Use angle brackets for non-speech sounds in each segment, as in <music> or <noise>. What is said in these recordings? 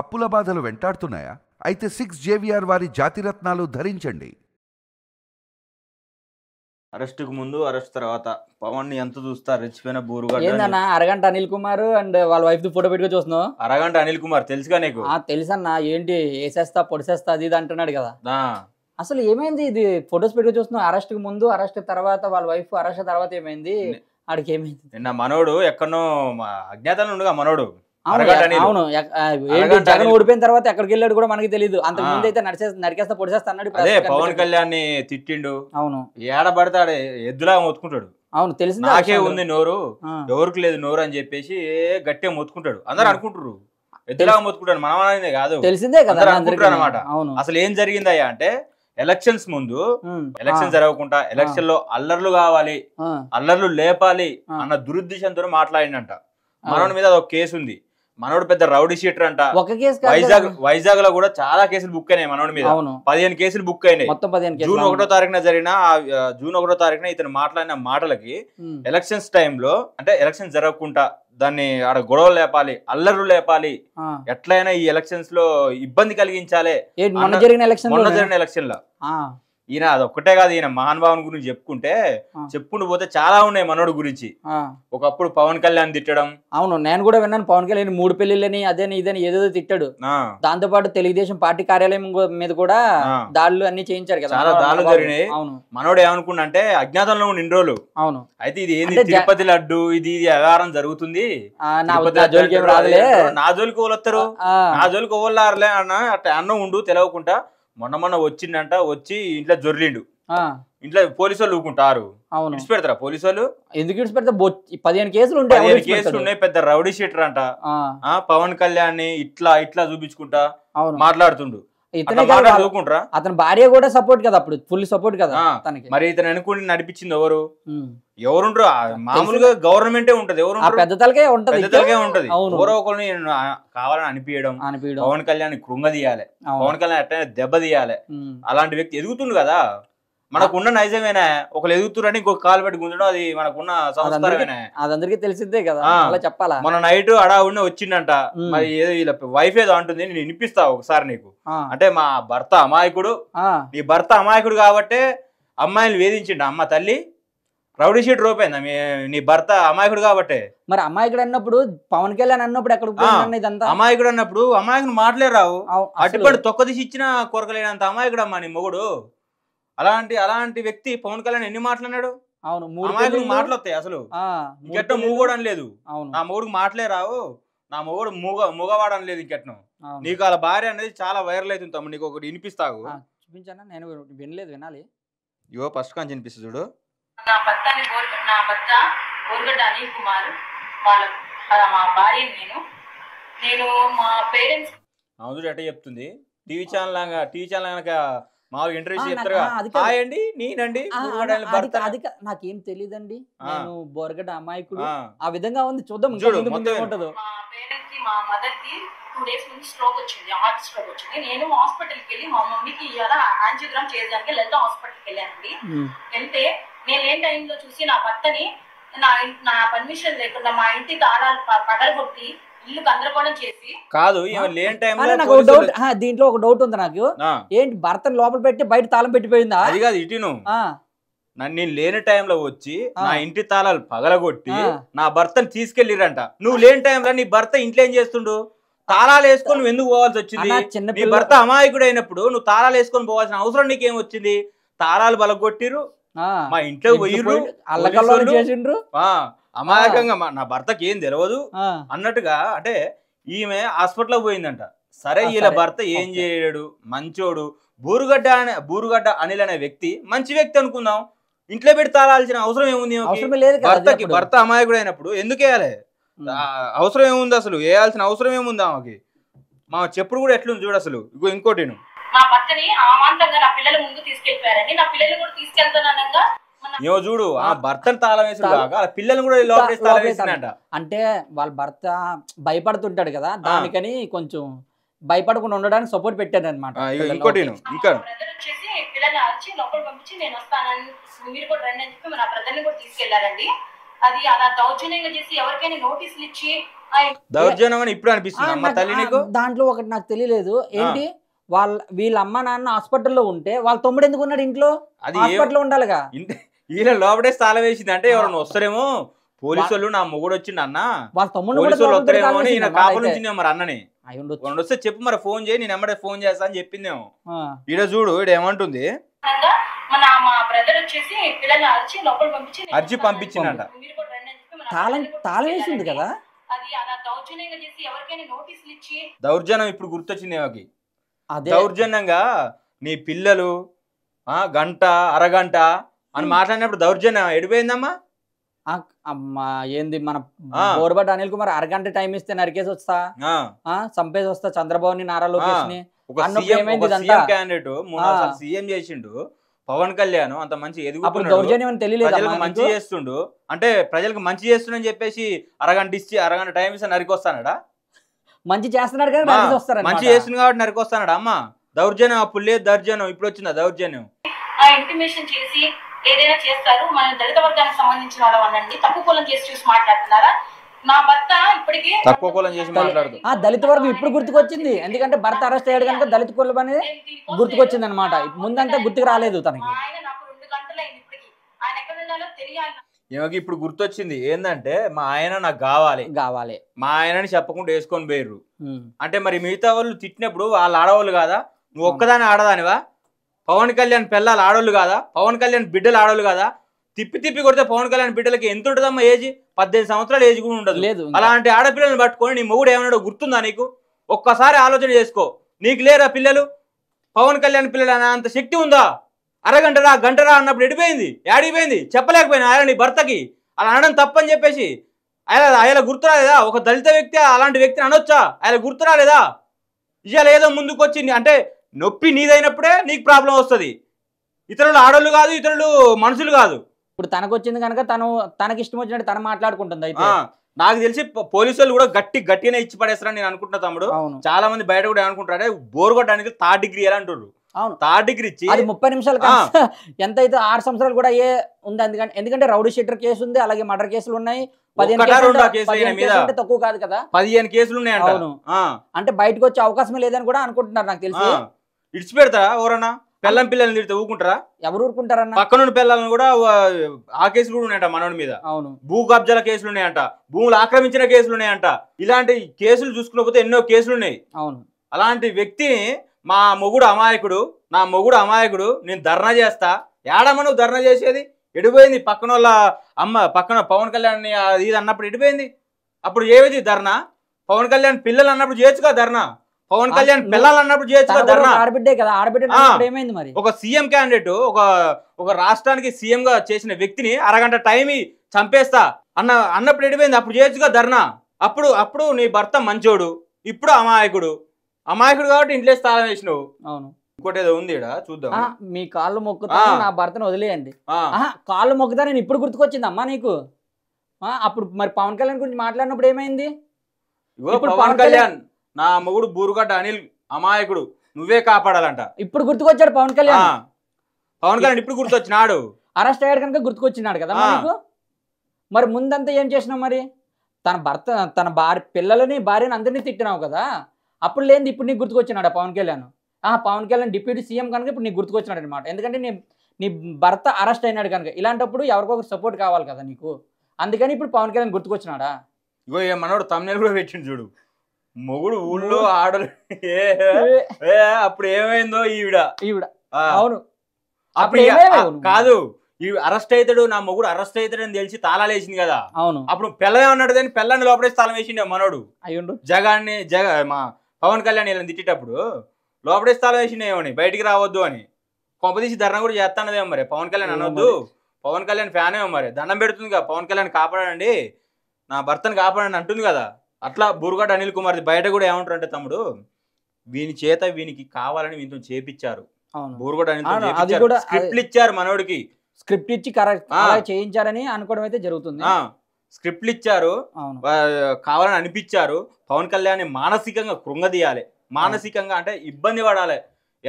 అప్పుల బాధలు వెంటాడుతున్నాయా అయితే సిక్స్ జేవిఆర్ వారి జాతిరత్నాలు ధరించండి అరెస్టుకు ముందు అరెస్ట్ తర్వాత పవన్ ని ఎంత చూస్తారు రెచ్చిపోయిన బోరుగా ఏందన్నా అరగంట అనిల్ కుమార్ అండ్ వాళ్ళ వైఫ్ ది ఫోటో పెట్టుకో చూస్తున్నావు అరగంట అనిల్ కుమార్ తెలుసుగా నీకు తెలుసన్నా ఏంటి వేసేస్తా పొడిసేస్తా అది ఇది అంటున్నాడు కదా అసలు ఏమైంది ఇది ఫొటోస్ పెట్టుకు చూస్తున్నావు అరెస్ట్ కు ముందు అరెస్ట్ తర్వాత వాళ్ళ వైఫ్ అరెస్ట్ తర్వాత ఏమైంది ఆడికి ఏమైంది నిన్న మనోడు ఎక్కడో అజ్ఞాతంలో ఉండగా మనోడు అవును జగన్ ఓడిపోయిన తర్వాత ఎక్కడికి వెళ్ళాడు కూడా మనకి తెలియదు అంత ముందు అయితే నడిచే నరికేస్తా పొడిచేస్తా అన్నాడు పవన్ కళ్యాణ్ ని తిట్టిండు అవును ఏడబడతాడు ఎద్దులా మొత్తుకుంటాడు అవును తెలిసి నాకే ఉంది నోరు ఎవరికి లేదు నోరు అని చెప్పేసి గట్టిగా మొత్తుకుంటాడు అందరు అనుకుంటారు ఎద్దులా మొత్తుకుంటాడు మనం అనేది కాదు తెలిసిందే కదా అనమాట అసలు ఏం జరిగిందయ్యా అంటే ఎలక్షన్స్ ముందు ఎలక్షన్ జరగకుండా ఎలక్షన్ లో అల్లర్లు కావాలి అల్లర్లు లేపాలి అన్న దురుద్దేశంతో మాట్లాడిందంట మరణ మీద అదొక కేసు ఉంది మనోడు పెద్ద రౌడీ షీటర్ అంట ఒక కేసు వైజాగ్ వైజాగ్ లో కూడా చాలా కేసులు బుక్ అయినాయి మనోడి మీద పదిహేను కేసులు బుక్ అయినాయి మొత్తం పదిహేను జూన్ ఒకటో తారీఖున జరిగిన జూన్ ఒకటో తారీఖున ఇతను మాట్లాడిన మాటలకి ఎలక్షన్స్ టైంలో అంటే ఎలక్షన్ జరగకుండా దాన్ని ఆడ గొడవలు లేపాలి అల్లర్లు లేపాలి ఎట్లయినా ఈ ఎలక్షన్స్ లో ఇబ్బంది కలిగించాలి జరిగిన ఎలక్షన్ లో ఈయన అదొక్కటే కాదు ఈయన మహానుభావుని గురించి చెప్పుకుంటే చెప్పుకుంటూ పోతే చాలా ఉన్నాయి మనోడు గురించి ఒకప్పుడు పవన్ కళ్యాణ్ తిట్టడం అవును నేను కూడా విన్నాను పవన్ కళ్యాణ్ మూడు పెళ్లిళ్ళని అదేని ఇదని ఏదేదో తిట్టాడు దాంతో పాటు తెలుగుదేశం పార్టీ కార్యాలయం మీద కూడా దాడులు అన్ని చేయించారు కదా చాలా దాడులు జరిగినాయి అవును మనోడు ఏమనుకున్నా అంటే అజ్ఞాతంలో ఉన్న రోజులు అవును అయితే ఇది ఏంది తిరుపతి లడ్డు ఇది ఇది వ్యవహారం జరుగుతుంది నా జోలికి ఎవరు వస్తారు నా జోలికి ఎవరు అన్న అట్లా అన్నం ఉండు తెలవకుండా మొన్న మొన్న వచ్చిండంట వచ్చి ఇంట్లో జొర్లిండు ఇంట్లో పోలీసు వాళ్ళు ఊకుంటారు పెడతారా పోలీసు వాళ్ళు ఎందుకు పదిహేను కేసులు పదిహేను కేసులు ఉన్నాయి పెద్ద రౌడీ షీటర్ అంట పవన్ కళ్యాణ్ ఇట్లా ఇట్లా చూపించుకుంటా మాట్లాడుతుండు ఇతనే చదువుకుంటారా అతని భార్య కూడా సపోర్ట్ కదా అప్పుడు ఫుల్ సపోర్ట్ కదా తనకి మరి ఇతను అనుకుని నడిపించింది ఎవరు ఎవరుండ్రు మామూలుగా గవర్నమెంటే ఉంటది ఎవరు పెద్ద తలకే ఉంటది తలకే ఉంటది ఎవరో ఒకరిని కావాలని అనిపించడం పవన్ కళ్యాణ్ కృంగ తీయాలి పవన్ కళ్యాణ్ ఎట్లయినా దెబ్బ తీయాలి అలాంటి వ్యక్తి ఎదుగుతుంది కదా మనకున్న నైజమేనా ఒకరు ఎదుగుతురని ఇంకొక కాలు పెట్టి గుంజడం అది మనకున్న సంస్కారమేనా అదందరికీ తెలిసిందే కదా అలా చెప్పాలా మన నైట్ అడావుడిని వచ్చిండంట మరి ఏదో ఇలా వైఫ్ ఏదో అంటుంది నేను వినిపిస్తా ఒకసారి నీకు అంటే మా భర్త అమాయకుడు నీ భర్త అమాయకుడు కాబట్టి అమ్మాయిని వేధించిండు అమ్మ తల్లి రౌడీ షీట్ రూపాయిందా మీ నీ భర్త అమాయకుడు కాబట్టి మరి అమాయకుడు అన్నప్పుడు పవన్ కళ్యాణ్ అన్నప్పుడు ఎక్కడ అమాయకుడు అన్నప్పుడు అమాయకుడు మాట్లాడరావు అటుపడి తొక్క తీసి ఇచ్చిన కొరకలేనంత అమాయకుడు అమ్మా నీ మొగుడు అలాంటి అలాంటి వ్యక్తి పవన్ కళ్యాణ్ ఎన్ని మాట్లాడాడు అవును అమాయకుడు మాటలు వస్తాయి అసలు ఇంకెట్ట మూగోడని లేదు నా మూడుకు మాటలే రావు నా మొగడు మూగ మూగవాడు లేదు ఇంకెట్ను నీకు వాళ్ళ భార్య అనేది చాలా వైరల్ అవుతుంది తమ్ముడు నీకు ఒకటి వినిపిస్తావు చూపించానా నేను వినలేదు వినాలి ఇవో ఫస్ట్ కాని వినిపిస్తుంది చూడు నా భర్త నా భర్త గోరుగడ్డ అనిల్ కుమార్ వాళ్ళ మా భార్య నేను నేను మా పేరెంట్స్ అవును ఎట్ట చెప్తుంది టీవీ ఛానల్ టీవీ ఛానల్ కనుక మావి అండి నాకేం తెలియదండి నేను బొరగడ అమాయకుడు ఆ విధంగా ఉంది చూద్దాం మా మదర్ కి వచ్చింది వచ్చింది నేను హాస్పిటల్కి వెళ్ళి మా మమ్మీకి ఇవాళ యాంజియోగ్రామ్ చేయడానికి లలిత హాస్పిటల్కి వెళ్ళానండి వెళ్తే నేను ఏం టైంలో చూసి నా భర్తని నా నా పర్మిషన్ లేకుండా మా ఇంటి తాళాలు పగలగొట్టి కాదు లేని దీంట్లో ఒక డౌట్ ఉంది నాకు ఏంటి భర్తను లోపల పెట్టి బయట తాళం పెట్టిపోయిందా అది కాదు ఇటీను నన్ను నేను లేని టైంలో వచ్చి నా ఇంటి తాళాలు పగలగొట్టి నా భర్తను తీసుకెళ్లిరంట నువ్వు లేని టైంలో నీ భర్త ఇంట్లో ఏం చేస్తుండు తాళాలు వేసుకొని ఎందుకు పోవాల్సి వచ్చింది నీ భర్త అమాయకుడు అయినప్పుడు నువ్వు తాళాలు వేసుకొని పోవాల్సిన అవసరం నీకేం వచ్చింది తాళాలు పలగొట్టిరు మా ఇంట్లో పోయిర్రు అల్లకల్లో చేసిండ్రు అమాయకంగా నా భర్తకి ఏం తెలియదు అన్నట్టుగా అంటే ఈమె హాస్పిటల్ పోయిందంట సరే వీళ్ళ భర్త ఏం చేయడు మంచోడు బూరుగడ్డ అనే బూరుగడ్డ అనిల్ అనే వ్యక్తి మంచి వ్యక్తి అనుకుందాం ఇంట్లో పెట్టి తాళాల్సిన అవసరం ఏముంది భర్తకి భర్త అమాయకుడు అయినప్పుడు ఎందుకు వేయాలి అవసరం ఏముంది అసలు వేయాల్సిన అవసరం ఏముంది ఆమెకి మా చెప్పుడు కూడా ఎట్లుంది చూడు అసలు ఇంకో ఇంకోటి నా భర్తని అమాంతంగా నా పిల్లల ముందు తీసుకెళ్లిపోయారండి నా పిల్లలు కూడా తీసుకెళ్తానగా ఏమో చూడు ఆ భర్తను తాళం వేసాడు పిల్లలు కూడా లోపలేసి అంటే వాళ్ళ భర్త భయపడుతుంటాడు కదా దానికని కొంచెం భయపడకుండా ఉండడానికి సపోర్ట్ పెట్టాడు అనమాట ఇంకోటి ఇంకా దౌర్జన్యం అని ఇప్పుడు అనిపిస్తుంది తల్లి దాంట్లో ఒకటి నాకు తెలియలేదు ఏంటి వాళ్ళ వీళ్ళ అమ్మ నాన్న హాస్పిటల్లో ఉంటే వాళ్ళ తమ్ముడు ఎందుకు ఉన్నాడు ఇంట్లో హాస్పిటల్లో ఉండాలిగా ఈయన లోపడే స్థానం వేసింది అంటే ఎవరన్నా వస్తారేమో పోలీసు వాళ్ళు నా మొగుడు వచ్చిండు అన్న వాళ్ళు వస్తారేమో అని ఈయన మరి అన్నని వస్తే చెప్పు మరి ఫోన్ చేయి నేను ఎమ్మడే ఫోన్ చేస్తా అని చెప్పిందేమో ఈడ చూడు ఈడ ఏమంటుంది అర్జీ పంపించిందంట తాళం తాళం వేసింది కదా దౌర్జన్యం ఇప్పుడు గుర్తొచ్చింది ఏమకి దౌర్జన్యంగా నీ పిల్లలు గంట అరగంట అని మాట్లాడినప్పుడు దౌర్జన్యం ఎడిపోయిందమ్మా అమ్మా ఏంది మన బోర్బట్ అనిల్ కుమార్ అరగంట టైం ఇస్తే నరికేసి వస్తా చంపేసి వస్తా చంద్రబాబు నారా చేసిండు పవన్ కళ్యాణ్ అంత మంచి తెలియలేదు మంచి చేస్తుండు అంటే ప్రజలకు మంచి చేస్తుండని చెప్పేసి అరగంట ఇచ్చి అరగంట టైం ఇస్తే నరికొస్తానడా మంచి చేస్తున్నాడు కదా మంచి చేస్తుంది కాబట్టి నరికొస్తానడా అమ్మా దౌర్జన్యం అప్పుడు లేదు దౌర్జన్యం ఇప్పుడు వచ్చిందా దౌర్జన్యం ఏదైనా చేస్తారు మన దళిత వర్గానికి సంబంధించిన వాళ్ళం అనండి తక్కువ కులం చేసి చూసి మాట్లాడుతున్నారా నా భర్త ఇప్పటికే తక్కువ కులం చేసి ఆ దళిత వర్గం ఇప్పుడు గుర్తుకొచ్చింది ఎందుకంటే భర్త అరెస్ట్ అయ్యాడు కనుక దళిత కులం అనేది గుర్తుకొచ్చింది అనమాట ముందంతా గుర్తుకు రాలేదు తనకి ఏమో ఇప్పుడు గుర్తొచ్చింది ఏంటంటే మా ఆయన నాకు కావాలి కావాలి మా ఆయనని చెప్పకుండా వేసుకొని పోయిర్రు అంటే మరి మిగతా వాళ్ళు తిట్టినప్పుడు వాళ్ళు ఆడవాళ్ళు కాదా నువ్వు ఒక్కదాని ఆడదానివా పవన్ కళ్యాణ్ పిల్లలు ఆడోళ్ళు కాదా పవన్ కళ్యాణ్ బిడ్డలు ఆడోళ్ళు కాదా తిప్పి తిప్పి కొడితే పవన్ కళ్యాణ్ బిడ్డలకి ఎంత ఉంటుందమ్మా ఏజ్ పద్దెనిమిది సంవత్సరాలు ఏజ్ కూడా ఉండదు లేదు అలాంటి ఆడపిల్లల్ని పట్టుకొని నీ మొగుడు ఏమన్నాడో గుర్తుందా నీకు ఒక్కసారి ఆలోచన చేసుకో నీకు లేరా పిల్లలు పవన్ కళ్యాణ్ పిల్లలు అంత శక్తి ఉందా అరగంటరా గంటరా అన్నప్పుడు ఎడిపోయింది ఏడిపోయింది చెప్పలేకపోయినా ఆయన నీ భర్తకి అలా అనడం తప్పని చెప్పేసి ఆయన ఆయన గుర్తురాలేదా ఒక దళిత వ్యక్తి అలాంటి వ్యక్తిని అనొచ్చా ఆయన గుర్తురాలేదా ఇవాళ ఏదో ముందుకొచ్చి అంటే నొప్పి నీదైనప్పుడే నీకు ప్రాబ్లం వస్తుంది ఇతరులు ఆడోళ్ళు కాదు ఇతరులు మనుషులు కాదు ఇప్పుడు తనకు వచ్చింది కనుక తను తనకి ఇష్టం వచ్చినట్టు తను మాట్లాడుకుంటుంది అయితే నాకు తెలిసి పోలీసు వాళ్ళు కూడా గట్టి గట్టిగానే ఇచ్చి పడేస్తారని నేను అనుకుంటున్నా తమ్ముడు చాలా మంది బయట కూడా ఏమనుకుంటారు బోర్ కొట్టడానికి థర్డ్ డిగ్రీ ఎలా అంటారు అవును థర్డ్ డిగ్రీ ఇచ్చి అది ముప్పై నిమిషాలు <laughs> ఎంత అయితే ఆరు సంవత్సరాలు కూడా ఏ ఉంది ఎందుకంటే ఎందుకంటే రౌడీ షీటర్ కేసు ఉంది అలాగే మర్డర్ కేసులు ఉన్నాయి తక్కువ కాదు కదా పదిహేను కేసులు ఉన్నాయి అంటే బయటకు వచ్చే అవకాశం లేదని కూడా అనుకుంటున్నారు నాకు తెలిసి ఇడిచిపెడతారా ఎవరన్నా పెళ్ళం పిల్లల్ని తిడితే ఊకుంటారా ఎవరు ఊరుకుంటారా పక్కన పిల్లలను కూడా ఆ కేసులు కూడా ఉన్నాయంట మనోడి మీద అవును భూ కబ్జాల కేసులు ఉన్నాయంట భూములు ఆక్రమించిన కేసులు ఉన్నాయంట ఇలాంటి కేసులు చూసుకున్నపోతే ఎన్నో కేసులు ఉన్నాయి అవును అలాంటి వ్యక్తిని మా మొగుడు అమాయకుడు నా మొగుడు అమాయకుడు నేను ధర్నా చేస్తా ఏడమ్మ ధర్నా చేసేది ఎడిపోయింది పక్కన వాళ్ళ అమ్మ పక్కన పవన్ కళ్యాణ్ ఇది అన్నప్పుడు ఎడిపోయింది అప్పుడు ఏవేది ధర్నా పవన్ కళ్యాణ్ పిల్లలు అన్నప్పుడు చేయొచ్చుగా ధర్నా పవన్ కళ్యాణ్ పిల్లలు అన్నప్పుడు చేయొచ్చు ఆడబిడ్డే కదా ఆడబిడ్డ మరి ఒక సీఎం క్యాండిడేట్ ఒక ఒక రాష్ట్రానికి సీఎం గా చేసిన వ్యక్తిని అరగంట టైం చంపేస్తా అన్న అన్నప్పుడు ఎడిపోయింది అప్పుడు చేయొచ్చుగా ధర్నా అప్పుడు అప్పుడు నీ భర్త మంచోడు ఇప్పుడు అమాయకుడు అమాయకుడు కాబట్టి ఇంట్లో స్థానం వేసినావు అవును ఇంకోటి ఏదో ఉంది చూద్దాం మీ కాళ్ళు మొక్కుతా నా భర్తను వదిలేయండి కాళ్ళు మొక్కుతా నేను ఇప్పుడు గుర్తుకొచ్చింది అమ్మా నీకు అప్పుడు మరి పవన్ కళ్యాణ్ గురించి మాట్లాడినప్పుడు ఏమైంది ఇప్పుడు పవన్ కళ్యాణ్ నా మొగుడు బూరుగడ్డ అనిల్ అమాయకుడు నువ్వే కాపాడాలంట ఇప్పుడు గుర్తుకొచ్చాడు పవన్ కళ్యాణ్ పవన్ కళ్యాణ్ ఇప్పుడు గుర్తొచ్చినాడు అరెస్ట్ అయ్యాడు కనుక గుర్తుకొచ్చినాడు కదా నీకు మరి ముందంతా ఏం చేసినావు మరి తన భర్త తన భార్య పిల్లలని భార్యని అందరినీ తిట్టినావు కదా అప్పుడు లేని ఇప్పుడు నీకు గుర్తుకొచ్చినాడు పవన్ కళ్యాణ్ ఆ పవన్ కళ్యాణ్ డిప్యూటీ సీఎం కనుక ఇప్పుడు నీకు గుర్తుకొచ్చినాడు అనమాట ఎందుకంటే నీ నీ భర్త అరెస్ట్ అయినాడు కనుక ఇలాంటప్పుడు ఎవరికొకరు సపోర్ట్ కావాలి కదా నీకు అందుకని ఇప్పుడు పవన్ కళ్యాణ్ గుర్తుకొచ్చినాడా ఇగో మనోడు తమిళ కూడా పెట్టింది చూడు మొగుడు ఊళ్ళో ఆడలు అప్పుడు ఏమైందో ఈవిడ ఈవిడ అవును అప్పుడు కాదు ఈ అరెస్ట్ అవుతాడు నా మొగుడు అరెస్ట్ అవుతాడు అని తెలిసి తాళాలు వేసింది కదా అవును అప్పుడు పిల్ల ఉన్నాడు కానీ పిల్లని లోపలేసి తాళం వేసిండే మనోడు అయ్యుండు జగాన్ని జగ మా పవన్ కళ్యాణ్ ఇలా తిట్టేటప్పుడు లోపలేసి తాళం ఏమని బయటికి రావద్దు అని కొంపదీసి ధర్నా కూడా చేస్తానదేమో మరి పవన్ కళ్యాణ్ అనొద్దు పవన్ కళ్యాణ్ ఫ్యాన్ ఏమో మరి దండం పెడుతుంది కదా పవన్ కళ్యాణ్ కాపాడండి నా భర్తను కాపాడండి అంటుంది కదా అట్లా బురుగాడు అనిల్ కుమార్ది బయట కూడా ఏమంటారంటే తమ్ముడు వీని చేత వీనికి కావాలని వీనితో చేపించారు బురుగాడు ఇచ్చారు మనోడికి స్క్రిప్ట్ ఇచ్చి కరెక్ట్ చేయించారని అనుకోవడం అయితే జరుగుతుంది స్క్రిప్ట్లు ఇచ్చారు కావాలని అనిపించారు పవన్ కళ్యాణ్ మానసికంగా కృంగదీయాలి మానసికంగా అంటే ఇబ్బంది పడాలి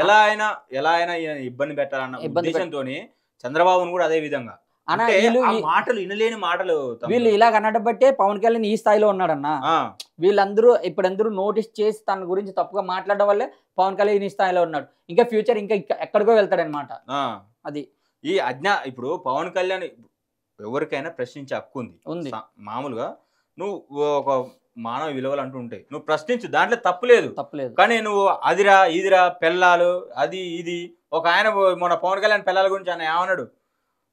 ఎలా అయినా ఎలా అయినా ఇబ్బంది పెట్టాలన్న ఉద్దేశంతో చంద్రబాబును కూడా అదే విధంగా మాటలు వినలేని మాటలు వీళ్ళు ఇలా బట్టే పవన్ కళ్యాణ్ ఈ స్థాయిలో ఉన్నాడన్న వీళ్ళందరూ ఇప్పుడందరూ నోటీస్ చేసి తన గురించి తప్పుగా మాట్లాడడం వల్లే పవన్ కళ్యాణ్ ఈ స్థాయిలో ఉన్నాడు ఇంకా ఫ్యూచర్ ఇంకా ఎక్కడికో అనమాట అది ఈ అజ్ఞా ఇప్పుడు పవన్ కళ్యాణ్ ఎవరికైనా ప్రశ్నించే హక్కు ఉంది ఉంది మామూలుగా నువ్వు ఒక మానవ విలువలు అంటూ ఉంటాయి నువ్వు ప్రశ్నించు దాంట్లో తప్పు తప్పులేదు కానీ నువ్వు అదిరా ఇదిరా పెళ్ళాలు అది ఇది ఒక ఆయన మన పవన్ కళ్యాణ్ పిల్లల గురించి ఆయన ఏమన్నాడు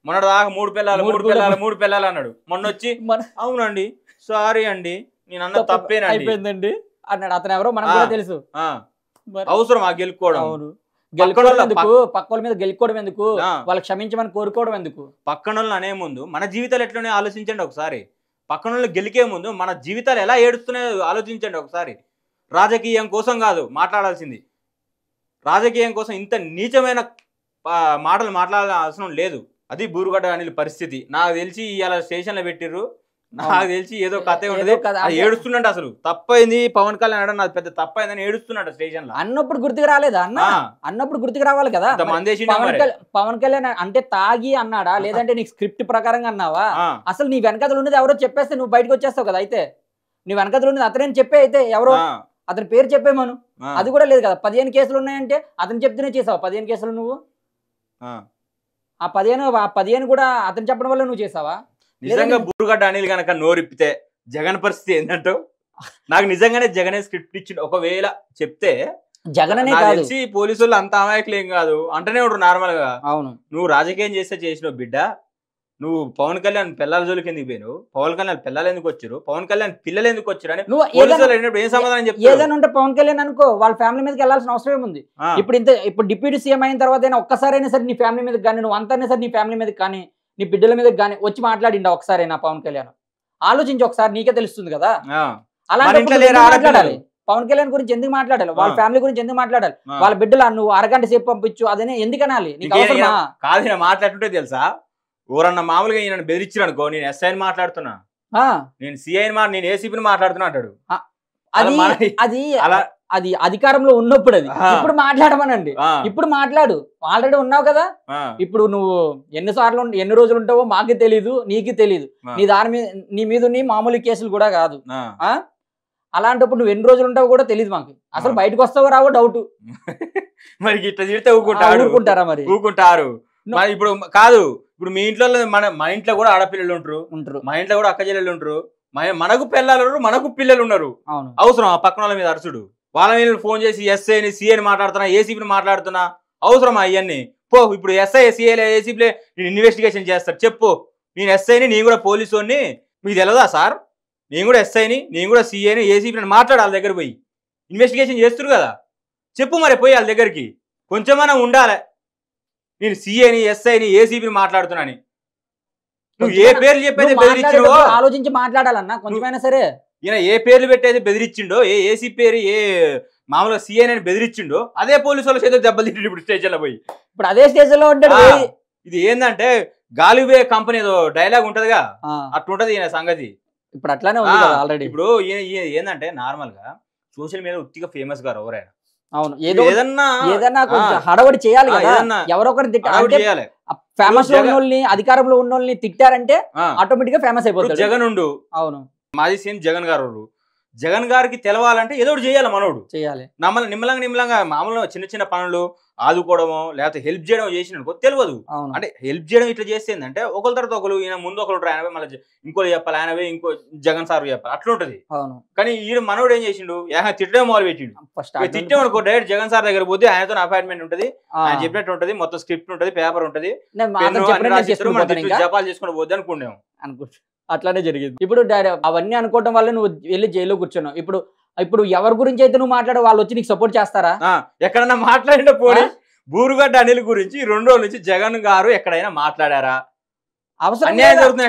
మొన్న దాకా మూడు పిల్లలు మూడు పిల్లలు మూడు పిల్లలు అన్నాడు మొన్న వచ్చి అవునండి సారీ అండి నేను అన్న తప్పే అయిపోయిందండి అన్నాడు అతను ఎవరో మనకు కూడా తెలుసు అవసరం ఆ గెలుపుకోవడం అవును గెలుకోవడం ఎందుకు పక్క వాళ్ళ మీద గెలుకోవడం ఎందుకు వాళ్ళు క్షమించమని కోరుకోవడం ఎందుకు పక్కన అనే ముందు మన జీవితాలు ఎట్లనే ఆలోచించండి ఒకసారి పక్కన గెలికే ముందు మన జీవితాలు ఎలా ఏడుస్తున్నాయో ఆలోచించండి ఒకసారి రాజకీయం కోసం కాదు మాట్లాడాల్సింది రాజకీయం కోసం ఇంత నీచమైన మాటలు మాట్లాడాల్సిన అవసరం లేదు అది బూరుగడ్డ అనే పరిస్థితి నాకు తెలిసి ఇవాళ స్టేషన్లో పెట్టిర్రు నాకు తెలిసి ఏదో కథ ఉండదు ఏడుస్తున్నాడు అసలు తప్పైంది పవన్ కళ్యాణ్ అనడం నాకు పెద్ద తప్పైందని ఏడుస్తున్నాడు స్టేషన్ లో అన్నప్పుడు గుర్తుకు రాలేదా అన్న అన్నప్పుడు గుర్తుకు రావాలి కదా పవన్ కళ్యాణ్ అంటే తాగి అన్నాడా లేదంటే నీకు స్క్రిప్ట్ ప్రకారంగా అన్నావా అసలు నీ వెనకతలు ఉన్నది ఎవరో చెప్పేస్తే నువ్వు బయటకు వచ్చేస్తావు కదా అయితే నీ వెనకతలు ఉన్నది అతనే చెప్పే అయితే ఎవరో అతని పేరు చెప్పేమను అది కూడా లేదు కదా పదిహేను కేసులు ఉన్నాయంటే అతను చెప్తేనే చేసావు పదిహేను కేసులు నువ్వు ఆ పదిహేను ఆ పదిహేను కూడా అతను చెప్పడం వల్ల నువ్వు చేసావా నిజంగా బుర్రగడ్డ అనిల్ కనుక నోరిప్పితే జగన్ పరిస్థితి ఏంటంటే నాకు నిజంగానే జగనే స్క్రిప్ట్ ఇచ్చిండు ఒకవేళ చెప్తే జగన్ అనే పోలీసు పోలీసులు అంత అమాయకులు ఏం కాదు అంటనే ఉంటారు నార్మల్ గా అవును నువ్వు రాజకీయం చేస్తే చేసినావు బిడ్డ నువ్వు పవన్ కళ్యాణ్ పిల్లల జోలికి ఎందుకు పోయి పవన్ కళ్యాణ్ పిల్లలు ఎందుకు వచ్చారు పవన్ కళ్యాణ్ పిల్లలు ఎందుకు వచ్చారు అని నువ్వు ఏం సమాధానం ఏదైనా ఉంటే పవన్ కళ్యాణ్ అనుకో వాళ్ళ ఫ్యామిలీ మీదకి వెళ్ళాల్సిన అవసరం ఏముంది ఇప్పుడు ఇంత ఇప్పుడు డిప్యూటీ సీఎం అయిన తర్వాత అయినా ఒక్కసారైనా సరే నీ ఫ్యామిలీ మీద కానీ నువ్వు అంతా సరే నీ ఫ్యామిలీ మీద కానీ నీ బిడ్డల మీద కానీ వచ్చి మాట్లాడిండా ఒకసారైనా పవన్ కళ్యాణ్ ఆలోచించి ఒకసారి నీకే తెలుస్తుంది కదా అలాంటి మాట్లాడాలి పవన్ కళ్యాణ్ గురించి ఎందుకు మాట్లాడాలి వాళ్ళ ఫ్యామిలీ గురించి ఎందుకు మాట్లాడాలి వాళ్ళ బిడ్డలు నువ్వు అరగంట సేపు పంపించు అదే ఎందుకనాలి నీకు మాట్లాడుతుంటే కాదు తెలుసా ఎవరన్నా మామూలుగా ఈయన బెదిరించారు అనుకో నేను ని మాట్లాడుతున్నా నేను సిఐని మా నేను ఏసీపీని మాట్లాడుతున్నా అంటాడు అది అది అలా అది అధికారంలో ఉన్నప్పుడు అది ఇప్పుడు మాట్లాడమనండి ఇప్పుడు మాట్లాడు ఆల్రెడీ ఉన్నావు కదా ఇప్పుడు నువ్వు ఎన్ని సార్లు ఎన్ని రోజులు ఉంటావో మాకు తెలీదు నీకు తెలీదు నీ దాని మీద నీ మీద నీ మామూలు కేసులు కూడా కాదు అలాంటప్పుడు నువ్వు ఎన్ని రోజులు ఉంటావో కూడా తెలియదు మాకు అసలు బయటకు వస్తావో రావో డౌట్ <laughs> మరి ఇట్లా ఊరుకుంటారా మరి ఊరుకుంటారు ఇప్పుడు కాదు ఇప్పుడు మీ ఇంట్లో మన మా ఇంట్లో కూడా ఆడపిల్లలు ఉంటారు ఉంటారు మా ఇంట్లో కూడా అక్క చెల్లెలు ఉంటారు మనకు పిల్లలు మనకు పిల్లలు ఉన్నారు అవసరం ఆ పక్కన మీద అరుచుడు వాళ్ళ మీద ఫోన్ చేసి ఎస్ఐ ని సిఐని మాట్లాడుతున్నా ఏసీపీని మాట్లాడుతున్నా అవసరం అవన్నీ పో ఇప్పుడు ఎస్ఐ సిఐలే ఏసీపీలే నేను ఇన్వెస్టిగేషన్ చేస్తాను చెప్పు నేను ఎస్ఐని నేను కూడా పోలీసుని మీకు తెలియదా సార్ నేను కూడా ఎస్ఐని నేను కూడా ఏసీపీ ఏసీపీని మాట్లాడు వాళ్ళ దగ్గర పోయి ఇన్వెస్టిగేషన్ చేస్తారు కదా చెప్పు మరి పోయి వాళ్ళ దగ్గరికి కొంచెమైనా ఉండాలి నేను సిఏని ఎస్ఐని ఏసీబీని మాట్లాడుతున్నాను నువ్వు ఏ పేర్లు చెప్పేది బెదిరించిండో ఆలోచించి మాట్లాడాలన్నా కొంచెమైనా సరే ఈయన ఏ పేర్లు పెట్టేది బెదిరించిండో ఏ ఏసీ పేరు ఏ మామూలుగా సీఐ అని బెదిరించిండో అదే పోలీసు వాళ్ళు చేతిలో దెబ్బలు తిట్టి ఇప్పుడు స్టేజ్లో పోయి ఇప్పుడు అదే స్టేజ్లో ఉంటాడు ఇది ఏంటంటే గాలివే కంపెనీ ఏదో డైలాగ్ ఉంటదిగా అట్లుంటది ఈయన సంగతి ఇప్పుడు అట్లానే ఉంది ఆల్రెడీ ఇప్పుడు ఏంటంటే నార్మల్ గా సోషల్ మీడియా ఉత్తిగా ఫేమస్ గారు ఎవరైనా అవును ఏదో ఏదన్నా ఏదన్నా కొంచెం హడవడి చేయాలి ఎవరో ఎవరొకరు ఫేమస్ లో ఉన్నోళ్ళని అధికారంలో ఉన్నోళ్ళని తిట్టారంటే ఆటోమేటిక్ గా ఫేమస్ అయిపోతుంది జగన్ ఉండు అవును మాజీ సీఎం జగన్ గారు జగన్ గారికి తెలవాలంటే ఏదో చేయాలి మనోడు చేయాలి నమ్మల నిమ్మలంగా నిమ్మలంగా మామూలు చిన్న చిన్న పనులు ఆదుకోవడమో లేకపోతే హెల్ప్ చేయడం చేసిన అనుకో తెలియదు అంటే హెల్ప్ చేయడం ఇట్లా చేస్తే ఏంటంటే ఒకరి తర్వాత ఒకరు ఈయన ముందు ఒకరు ఉంటారు ఆయన మళ్ళీ ఇంకోటి చెప్పాలి ఆయన ఇంకో జగన్ సార్ చెప్పాలి అట్లా ఉంటది కానీ ఈయన మనోడు ఏం చేసిండు ఏమైనా తిట్టడం మొదలు పెట్టిండు తిట్టడం అనుకో డైరెక్ట్ జగన్ సార్ దగ్గర పోతే ఆయనతో అపాయింట్మెంట్ ఉంటుంది ఆయన చెప్పినట్టు ఉంటుంది మొత్తం స్క్రిప్ట్ ఉంటది పేపర్ ఉంటది జపాలు చేసుకుని పోద్ది అనుకున్నాము అనుకుంటు అట్లానే జరిగింది ఇప్పుడు అవన్నీ అనుకోవడం వల్ల నువ్వు వెళ్ళి జైల్లో కూర్చున్నావు ఇప్పుడు ఇప్పుడు ఎవరి గురించి అయితే నువ్వు మాట్లాడే వాళ్ళు వచ్చి నీకు సపోర్ట్ చేస్తారా ఎక్కడన్నా మాట్లాడిన పోని బూరుగడ్డ అనిల్ గురించి రెండు రోజుల నుంచి జగన్ గారు ఎక్కడైనా మాట్లాడారా అవసరం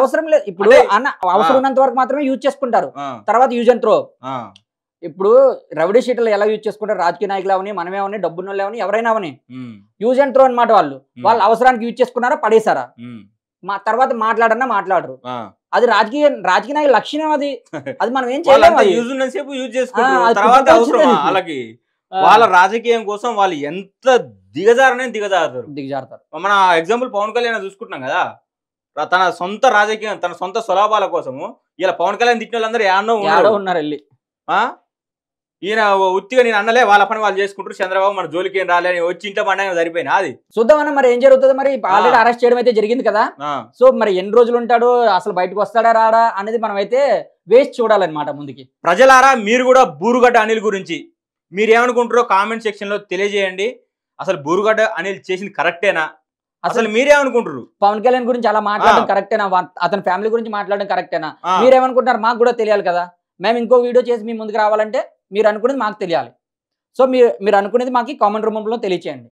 అవసరం లేదు ఇప్పుడు అన్న అవసరం ఉన్నంత వరకు మాత్రమే యూజ్ చేసుకుంటారు తర్వాత యూజ్ అండ్ త్రో ఇప్పుడు రవిడీ షీట్లు ఎలా యూజ్ చేసుకుంటారు రాజకీయ నాయకులు అవని మనమే అవని డబ్బున్న ఎవరైనా అవని యూజ్ అండ్ త్రో అనమాట వాళ్ళు వాళ్ళు అవసరానికి యూజ్ చేసుకున్నారా పడేశారా మా తర్వాత మాట్లాడన్నా మాట్లాడరు అది రాజకీయ రాజకీయ నాయకు లక్షణం అది <laughs> అది మనం ఏం చేయాలి వాళ్ళ రాజకీయం కోసం వాళ్ళు ఎంత దిగజారనే దిగజారుతారు దిగజారుతారు మన ఎగ్జాంపుల్ పవన్ కళ్యాణ్ చూసుకుంటున్నాం కదా తన సొంత రాజకీయం తన సొంత స్వలాభాల కోసము ఇలా పవన్ కళ్యాణ్ తిట్టిన వాళ్ళందరూ యాడో ఉన్నారు వెళ్ళి ఈయన ఉత్తిగా నేను అన్నలే వాళ్ళ పని వాళ్ళు చేసుకుంటారు చంద్రబాబు మన జోలికి ఏం రాలే వచ్చి ఇంట్లో పండగ సరిపోయినా అది చూద్దామన్న మరి ఏం జరుగుతుంది మరి ఆల్రెడీ అరెస్ట్ చేయడం అయితే జరిగింది కదా సో మరి ఎన్ని రోజులు ఉంటాడు అసలు బయటకు వస్తాడా రాడా అనేది మనం అయితే వేస్ట్ చూడాలన్నమాట ముందుకి ప్రజలారా మీరు కూడా బూరుగడ్డ అనిల్ గురించి మీరు ఏమనుకుంటారో కామెంట్ లో తెలియజేయండి అసలు బూరుగడ్డ అనిల్ చేసింది కరెక్టేనా అసలు మీరేమనుకుంటారు పవన్ కళ్యాణ్ గురించి అలా మాట్లాడడం కరెక్టేనా అతని ఫ్యామిలీ గురించి మాట్లాడడం కరెక్టేనా మీరేమనుకుంటున్నారు మాకు కూడా తెలియాలి కదా మేము ఇంకో వీడియో చేసి మీ ముందుకు రావాలంటే మీరు అనుకునేది మాకు తెలియాలి సో మీరు మీరు అనుకునేది మాకు కామెంట్ రూపంలో తెలియచేయండి